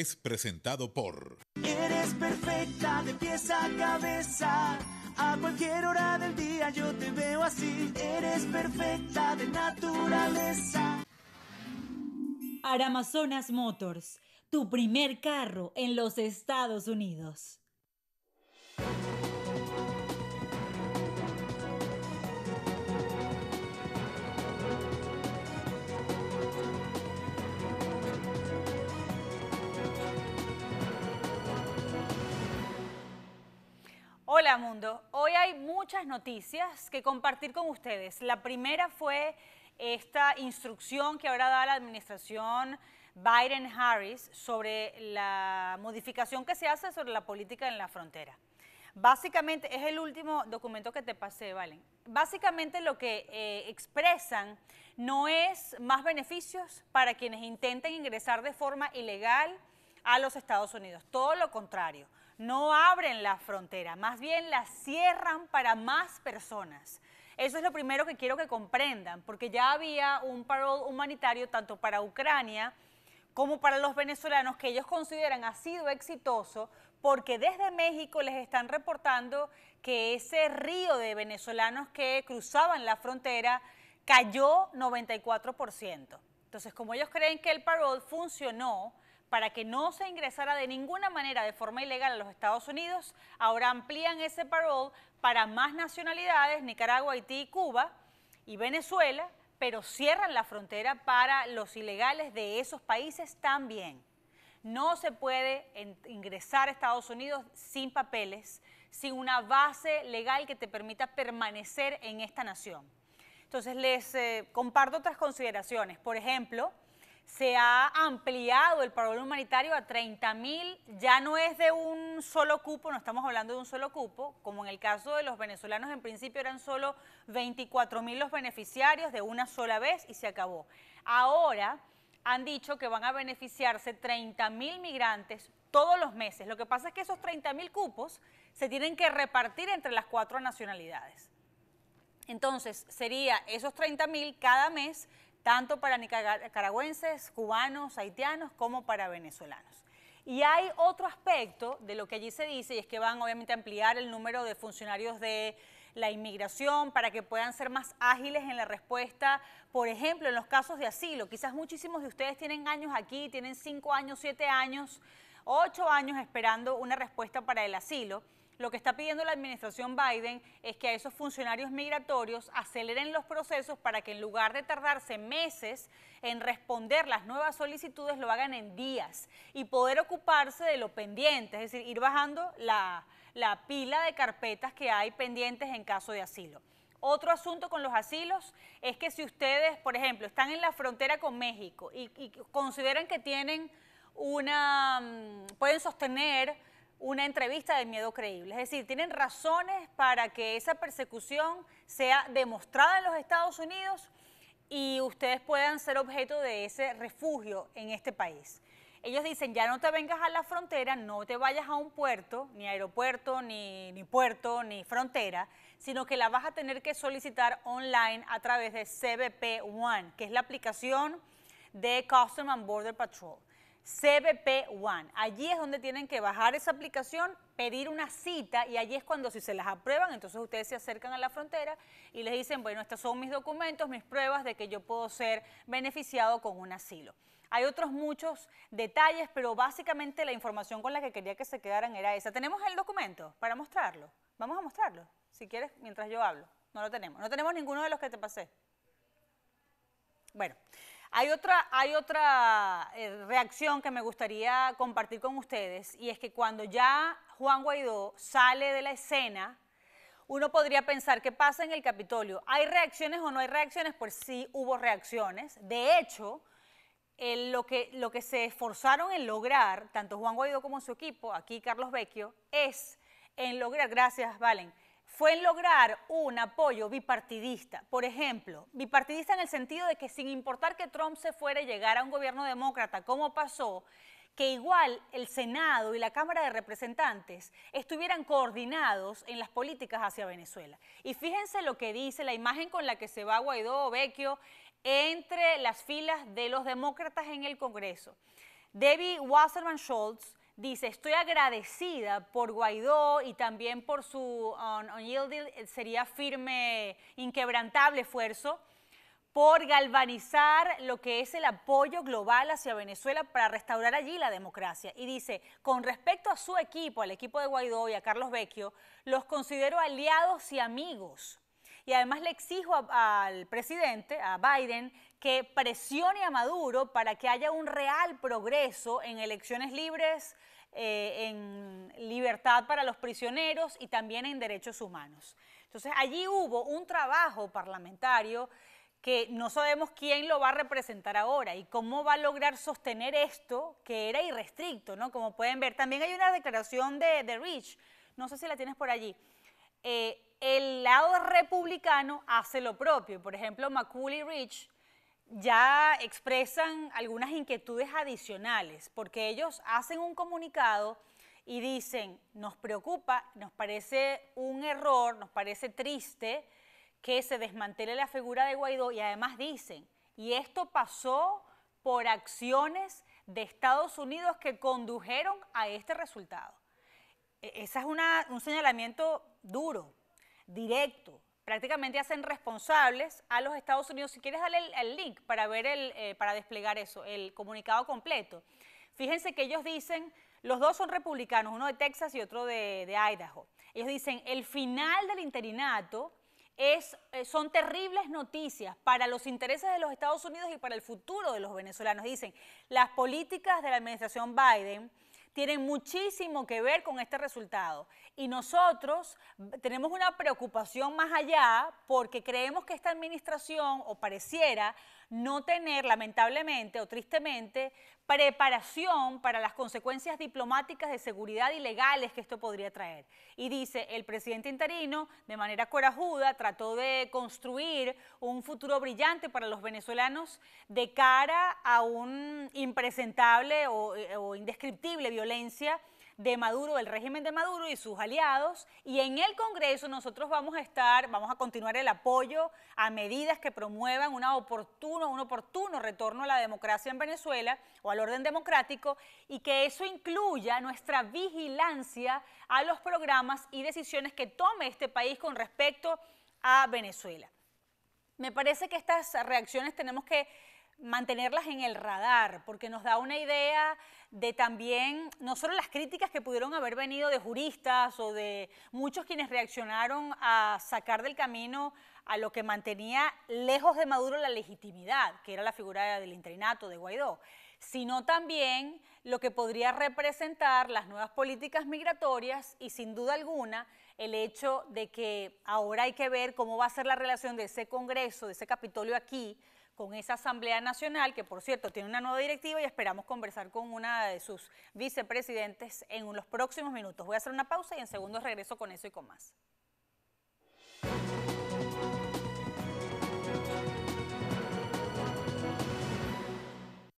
es presentado por... Eres perfecta de pies a cabeza. A cualquier hora del día yo te veo así. Eres perfecta de naturaleza. Aramazonas Motors, tu primer carro en los Estados Unidos. Hola mundo, hoy hay muchas noticias que compartir con ustedes. La primera fue esta instrucción que ahora da la administración Biden-Harris sobre la modificación que se hace sobre la política en la frontera. Básicamente, es el último documento que te pasé, Valen. Básicamente lo que eh, expresan no es más beneficios para quienes intenten ingresar de forma ilegal a los Estados Unidos, todo lo contrario no abren la frontera, más bien la cierran para más personas. Eso es lo primero que quiero que comprendan, porque ya había un parol humanitario tanto para Ucrania como para los venezolanos que ellos consideran ha sido exitoso, porque desde México les están reportando que ese río de venezolanos que cruzaban la frontera cayó 94%. Entonces, como ellos creen que el parol funcionó, para que no se ingresara de ninguna manera de forma ilegal a los Estados Unidos, ahora amplían ese parol para más nacionalidades, Nicaragua, Haití, Cuba y Venezuela, pero cierran la frontera para los ilegales de esos países también. No se puede ingresar a Estados Unidos sin papeles, sin una base legal que te permita permanecer en esta nación. Entonces les eh, comparto otras consideraciones. Por ejemplo, se ha ampliado el programa humanitario a 30.000, ya no es de un solo cupo, no estamos hablando de un solo cupo, como en el caso de los venezolanos en principio eran solo 24.000 los beneficiarios de una sola vez y se acabó. Ahora han dicho que van a beneficiarse 30.000 migrantes todos los meses. Lo que pasa es que esos 30.000 cupos se tienen que repartir entre las cuatro nacionalidades. Entonces, sería esos 30.000 cada mes tanto para nicaragüenses, cubanos, haitianos, como para venezolanos. Y hay otro aspecto de lo que allí se dice, y es que van obviamente a ampliar el número de funcionarios de la inmigración para que puedan ser más ágiles en la respuesta, por ejemplo, en los casos de asilo. Quizás muchísimos de ustedes tienen años aquí, tienen cinco años, siete años, ocho años esperando una respuesta para el asilo. Lo que está pidiendo la administración Biden es que a esos funcionarios migratorios aceleren los procesos para que en lugar de tardarse meses en responder las nuevas solicitudes, lo hagan en días y poder ocuparse de lo pendiente, es decir, ir bajando la, pila de carpetas que hay pendientes en caso de asilo. Otro asunto con los asilos es que si ustedes, por ejemplo, están en la frontera con México y, y consideran que tienen una, mm, pueden sostener una entrevista de miedo creíble. Es decir, tienen razones para que esa persecución sea demostrada en los Estados Unidos y ustedes puedan ser objeto de ese refugio en este país. Ellos dicen, ya no te vengas a la frontera, no te vayas a un puerto, ni aeropuerto, ni, puerto, ni frontera, sino que la vas a tener que solicitar online a través de CBP One, que es la aplicación de Custom and Border Patrol. CBP One. Allí es donde tienen que bajar esa aplicación, pedir una cita y allí es cuando si se las aprueban, entonces ustedes se acercan a la frontera y les dicen, bueno, estos son mis documentos, mis pruebas de que yo puedo ser beneficiado con un asilo. Hay otros muchos detalles, pero básicamente la información con la que quería que se quedaran era esa. Tenemos el documento para mostrarlo. Vamos a mostrarlo, si quieres, mientras yo hablo. No lo tenemos. No tenemos ninguno de los que te pasé. Bueno, hay otra, hay otra eh, reacción que me gustaría compartir con ustedes y es que cuando ya Juan Guaidó sale de la escena, uno podría pensar qué pasa en el Capitolio. ¿Hay reacciones o no hay reacciones? Pues sí, hubo reacciones. De hecho, lo, que, lo que se esforzaron en lograr, tanto Juan Guaidó como su equipo, aquí Carlos Vecchio, es en lograr, gracias Valen, fue en lograr un apoyo bipartidista, por ejemplo, bipartidista en el sentido de que sin importar que Trump se fuera y llegara a un gobierno demócrata, como pasó, que igual el Senado y la Cámara de Representantes estuvieran coordinados en las políticas hacia Venezuela. Y fíjense lo que dice la imagen con la que se va Guaidó Vecchio entre las filas de los demócratas en el Congreso. Debbie Wasserman Schultz Dice, estoy agradecida por Guaidó y también por su um, eh, sería firme, inquebrantable esfuerzo por galvanizar lo que es el apoyo global hacia Venezuela para restaurar allí la democracia. Y dice, con respecto a su equipo, al equipo de Guaidó y a Carlos Vecchio, los considero aliados y amigos y además le exijo al presidente, a Biden, que presione a Maduro para que haya un real progreso en elecciones libres, eh, en libertad para los prisioneros y también en derechos humanos. Entonces allí hubo un trabajo parlamentario que no sabemos quién lo va a representar ahora y cómo va a lograr sostener esto que era irrestricto, ¿no? Como pueden ver, también hay una declaración de, de Rich, no sé si la tienes por allí, eh, el lado republicano hace lo propio. Por ejemplo, McCool y Rich ya expresan algunas inquietudes adicionales, porque ellos hacen un comunicado y dicen, nos preocupa, nos parece un error, nos parece triste que se desmantele la figura de Guaidó y además dicen, y esto pasó por acciones de Estados Unidos que condujeron a este resultado. E-, Ese es una, un señalamiento duro, directo. Prácticamente hacen responsables a los Estados Unidos. Si quieres darle el, link para ver el, eh, para desplegar eso, el comunicado completo. Fíjense que ellos dicen, los dos son republicanos, uno de Texas y otro de, Idaho. Ellos dicen, el final del interinato es, eh, son terribles noticias para los intereses de los Estados Unidos y para el futuro de los venezolanos. Dicen, las políticas de la administración Biden tienen muchísimo que ver con este resultado y nosotros tenemos una preocupación más allá porque creemos que esta administración, o pareciera, no tener, lamentablemente o tristemente, preparación para las consecuencias diplomáticas de seguridad y legales que esto podría traer. Y dice, el presidente interino, de manera corajuda, trató de construir un futuro brillante para los venezolanos de cara a un impresentable o eh, indescriptible violencia de Maduro, del régimen de Maduro y sus aliados. Y en el Congreso nosotros vamos a estar, vamos a continuar el apoyo a medidas que promuevan una oportuno, un oportuno retorno a la democracia en Venezuela o al orden democrático y que eso incluya nuestra vigilancia a los programas y decisiones que tome este país con respecto a Venezuela. Me parece que estas reacciones tenemos que mantenerlas en el radar, porque nos da una idea de también, no solo las críticas que pudieron haber venido de juristas o de muchos quienes reaccionaron a sacar del camino a lo que mantenía lejos de Maduro la legitimidad, que era la figura del interinato de Guaidó, sino también lo que podría representar las nuevas políticas migratorias y sin duda alguna el hecho de que ahora hay que ver cómo va a ser la relación de ese Congreso, de ese Capitolio aquí, con esa Asamblea Nacional, que por cierto tiene una nueva directiva y esperamos conversar con una de sus vicepresidentes en los próximos minutos. Voy a hacer una pausa y en segundos regreso con eso y con más.